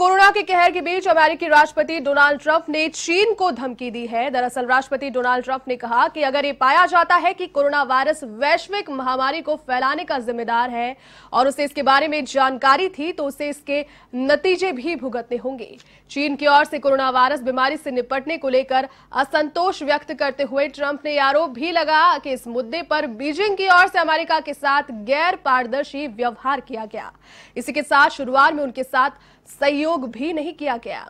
corona के कहर के बीच अमेरिकी राष्ट्रपति डोनाल्ड ट्रंप ने चीन को धमकी दी है दरअसल राष्ट्रपति डोनाल्ड ट्रंप ने कहा कि अगर ये पाया जाता है कि कोरोना वायरस वैश्विक महामारी को फैलाने का जिम्मेदार है और उसे इसके बारे में जानकारी थी तो उसे इसके नतीजे भी भुगतने होंगे चीन की ओर से कोरोना वायरस बीमारी से निपटने को लेकर असंतोष व्यक्त करते हुए ट्रंप ने आरोप भी लगा कि इस मुद्दे पर बीजिंग की ओर से अमेरिका के साथ गैर पारदर्शी व्यवहार किया गया इसी के साथ शुरुआत में उनके साथ सहयोग भी नहीं किया गया